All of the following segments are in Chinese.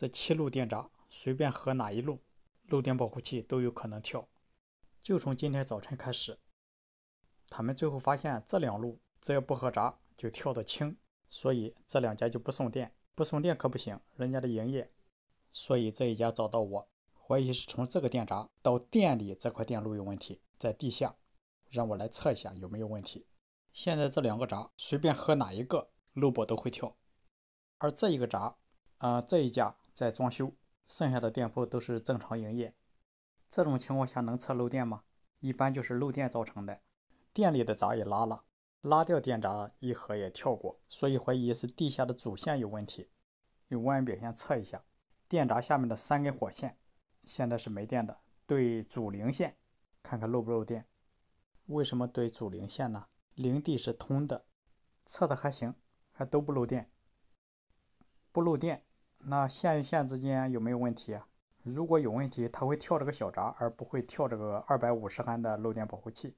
这七路电闸随便合哪一路，漏电保护器都有可能跳。就从今天早晨开始，他们最后发现这两路只要不合闸就跳得轻，所以这两家就不送电。不送电可不行，人家的营业。所以这一家找到我，怀疑是从这个电闸到店里这块电路有问题，在地下，让我来测一下有没有问题。现在这两个闸随便合哪一个，漏保都会跳。而这一个闸，啊，这一家。在装修，剩下的店铺都是正常营业。这种情况下能测漏电吗？一般就是漏电造成的。店里的闸也拉了，拉掉电闸一盒也跳过，所以怀疑是地下的主线有问题。用万表先测一下，电闸下面的三根火线现在是没电的。对主零线，看看漏不漏电。为什么对主零线呢？零地是通的，测的还行，还都不漏电，不漏电。那线与线之间有没有问题？如果有问题，它会跳这个小闸，而不会跳这个二百五十安的漏电保护器。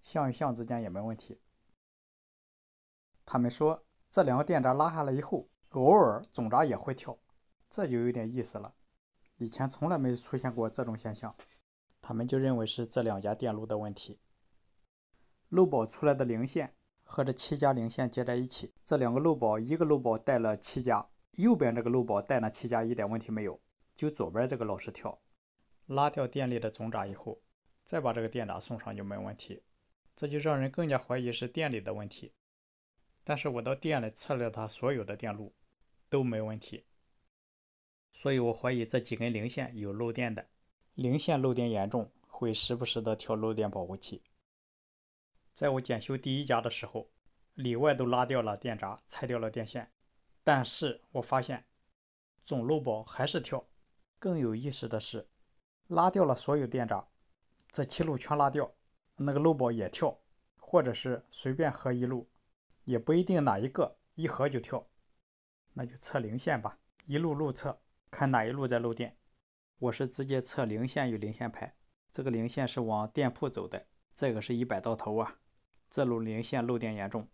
像与像之间也没问题。他们说这两个电闸拉下来以后，偶尔总闸也会跳，这就有点意思了。以前从来没出现过这种现象。他们就认为是这两家电路的问题。漏保出来的零线和这七家零线接在一起，这两个漏保一个漏保带了七家。右边这个漏保带那七家一点问题没有，就左边这个老是跳。拉掉店里的总闸以后，再把这个电闸送上就没问题，这就让人更加怀疑是店里的问题。但是我到店里测了它所有的电路都没问题，所以我怀疑这几根零线有漏电的。零线漏电严重，会时不时的跳漏电保护器。在我检修第一家的时候，里外都拉掉了电闸，拆掉了电线。但是我发现总漏保还是跳。更有意思的是，拉掉了所有电闸，这七路全拉掉，那个漏保也跳，或者是随便合一路，也不一定哪一个一合就跳。那就测零线吧，一路路测，看哪一路在漏电。我是直接测零线与零线牌，这个零线是往店铺走的，这个是一百到头啊，这路零线漏电严重，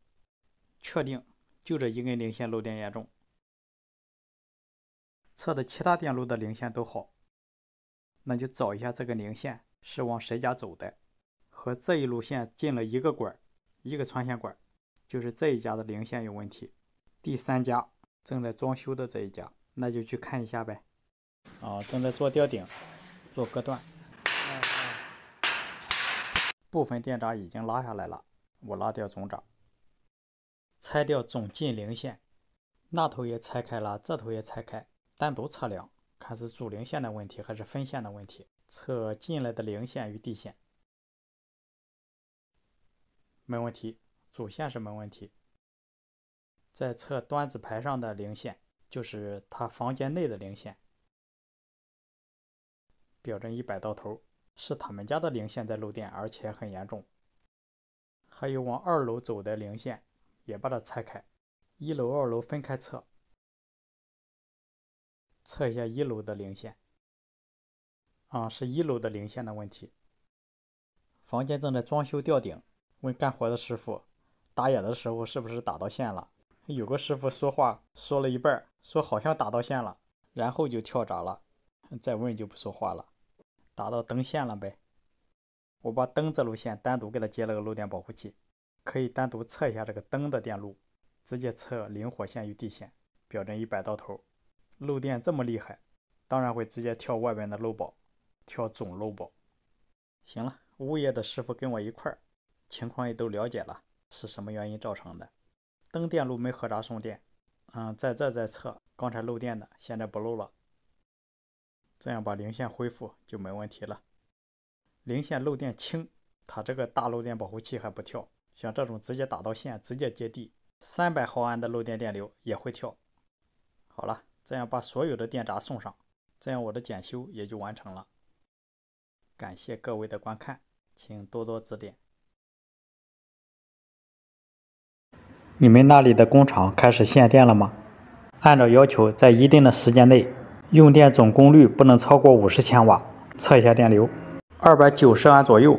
确定。就这一根零线漏电严重，测的其他电路的零线都好，那就找一下这个零线是往谁家走的，和这一路线进了一个管一个穿线管就是这一家的零线有问题。第三家正在装修的这一家，那就去看一下呗。啊，正在做吊顶，做隔断，部分电闸已经拉下来了，我拉掉总闸。拆掉总进零线，那头也拆开了，这头也拆开，单独测量，看是主零线的问题还是分线的问题。测进来的零线与地线，没问题，主线是没问题。再测端子排上的零线，就是他房间内的零线，表针一百到头，是他们家的零线在漏电，而且很严重。还有往二楼走的零线。也把它拆开，一楼、二楼分开测，测一下一楼的零线。啊，是一楼的零线的问题。房间正在装修吊顶，问干活的师傅，打眼的时候是不是打到线了？有个师傅说话说了一半，说好像打到线了，然后就跳闸了，再问就不说话了，打到灯线了呗。我把灯这路线单独给他接了个漏电保护器。可以单独测一下这个灯的电路，直接测零火线与地线，表针一百到头。漏电这么厉害，当然会直接跳外边的漏保，跳总漏保。行了，物业的师傅跟我一块儿，情况也都了解了，是什么原因造成的？灯电路没合闸送电，嗯，在这在测，刚才漏电的，现在不漏了。这样把零线恢复就没问题了。零线漏电轻，它这个大漏电保护器还不跳。像这种直接打到线，直接接地，三百毫安的漏电电流也会跳。好了，这样把所有的电闸送上，这样我的检修也就完成了。感谢各位的观看，请多多指点。你们那里的工厂开始限电了吗？按照要求，在一定的时间内，用电总功率不能超过五十千瓦。测一下电流，二百九十安左右。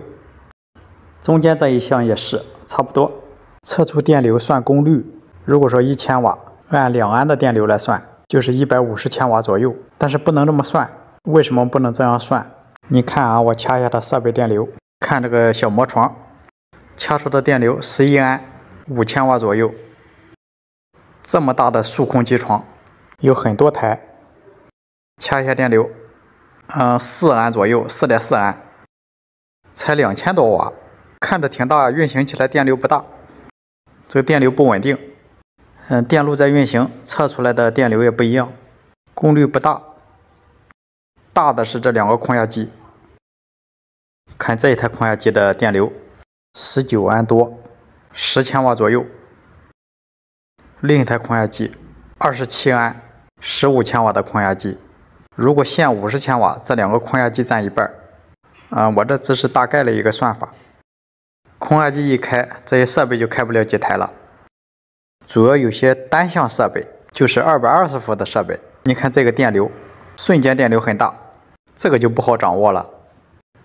中间这一项也是。差不多，测出电流算功率。如果说一千瓦按两安的电流来算，就是一百五十千瓦左右。但是不能这么算，为什么不能这样算？你看啊，我掐一下它设备电流，看这个小魔床掐出的电流十一安，五千瓦左右。这么大的数控机床有很多台，掐一下电流，嗯，四安左右，四点四安，才两千多瓦。看着挺大，运行起来电流不大，这个电流不稳定。嗯，电路在运行，测出来的电流也不一样，功率不大。大的是这两个空压机，看这一台空压机的电流，十九安多，十千瓦左右。另一台空压机，二十七安，十五千瓦的空压机。如果限五十千瓦，这两个空压机占一半嗯，啊，我这只是大概的一个算法。空压机一开，这些设备就开不了几台了。主要有些单向设备，就是二百二十伏的设备。你看这个电流，瞬间电流很大，这个就不好掌握了。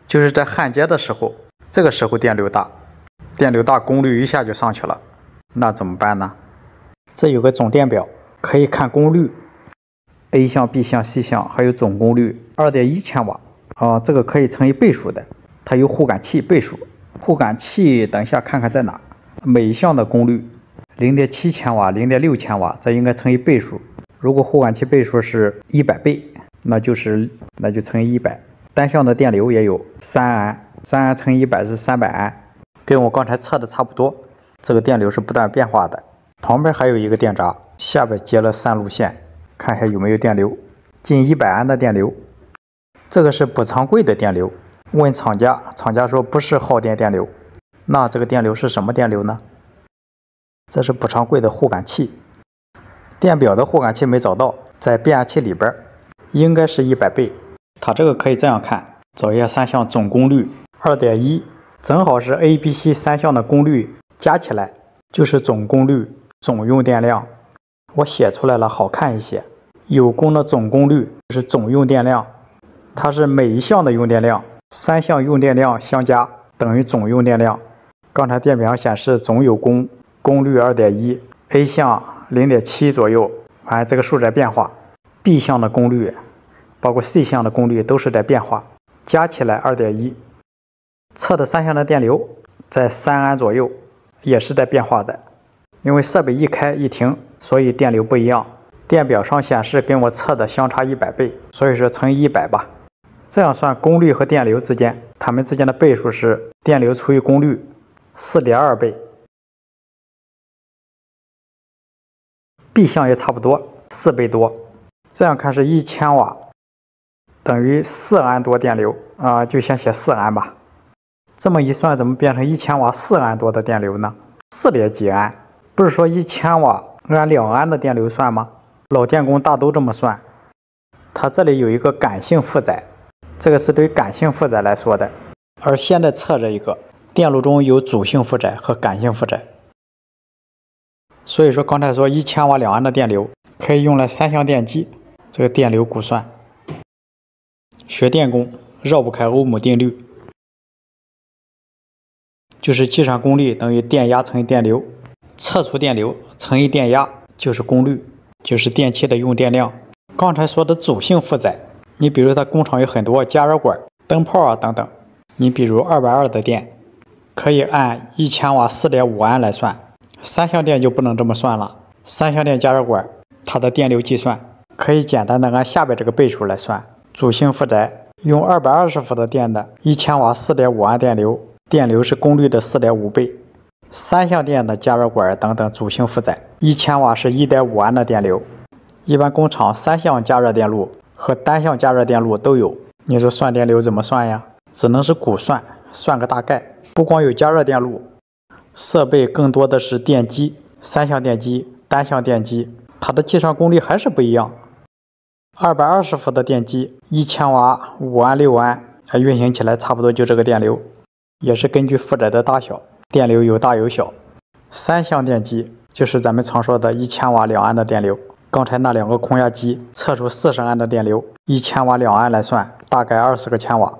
就是在焊接的时候，这个时候电流大，电流大，功率一下就上去了，那怎么办呢？这有个总电表，可以看功率，A 项、B 项、C 项，还有总功率二点一千瓦啊，这个可以乘以倍数的，它有互感器倍数。互感器，等一下看看在哪。每项的功率零点七千瓦，零点六千瓦，这应该乘以倍数。如果互感器倍数是一百倍，那就是那就乘以一百。单向的电流也有三安，三安乘一百是三百安，跟我刚才测的差不多。这个电流是不断变化的。旁边还有一个电闸，下边接了三路线，看一下有没有电流，近一百安的电流。这个是补偿柜的电流。问厂家，厂家说不是耗电电流，那这个电流是什么电流呢？这是补偿柜的互感器，电表的互感器没找到，在变压器里边，应该是一百倍。它这个可以这样看，找一下三项总功率二点一，正好是 A、B、C 三项的功率加起来就是总功率总用电量。我写出来了，好看一些。有功的总功率是总用电量，它是每一项的用电量。三项用电量相加等于总用电量。刚才电表显示总有功功率二点一 A 项零点七左右，哎，这个数在变化。B 项的功率，包括 C 项的功率都是在变化，加起来二点一。测的三项的电流在三安左右，也是在变化的。因为设备一开一停，所以电流不一样。电表上显示跟我测的相差一百倍，所以说乘以一百吧。这样算功率和电流之间，它们之间的倍数是电流除以功率，四点二倍。B 项也差不多四倍多。这样看是一千瓦等于四安多电流啊，就先写四安吧。这么一算，怎么变成一千瓦四安多的电流呢？四点几安？不是说一千瓦按两安的电流算吗？老电工大都这么算。它这里有一个感性负载。这个是对感性负载来说的，而现在测这一个电路中有阻性负载和感性负载，所以说刚才说一千瓦两安的电流可以用来三相电机，这个电流估算。学电工绕不开欧姆定律，就是计算功率等于电压乘以电流，测出电流乘以电压就是功率，就是电器的用电量。刚才说的阻性负载。你比如它工厂有很多加热管、灯泡啊等等。你比如二百二的电，可以按一千瓦四点五安来算。三相电就不能这么算了。三相电加热管，它的电流计算可以简单的按下边这个倍数来算。主星负载用二百二十伏的电的，一千瓦四点五安电流，电流是功率的四点五倍。三相电的加热管等等主星负载，一千瓦是一点五安的电流。一般工厂三相加热电路。和单向加热电路都有，你说算电流怎么算呀？只能是估算，算个大概。不光有加热电路设备，更多的是电机，三相电机、单相电机，它的计算功率还是不一样。二百二十伏的电机，一千瓦、五安、六安，它运行起来差不多就这个电流，也是根据负载的大小，电流有大有小。三相电机就是咱们常说的一千瓦两安的电流。刚才那两个空压机测出四十安的电流，一千瓦两安来算，大概二十个千瓦。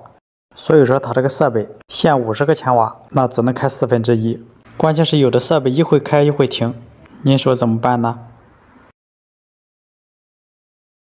所以说，它这个设备限五十个千瓦，那只能开四分之一。关键是有的设备一会开一会停，您说怎么办呢？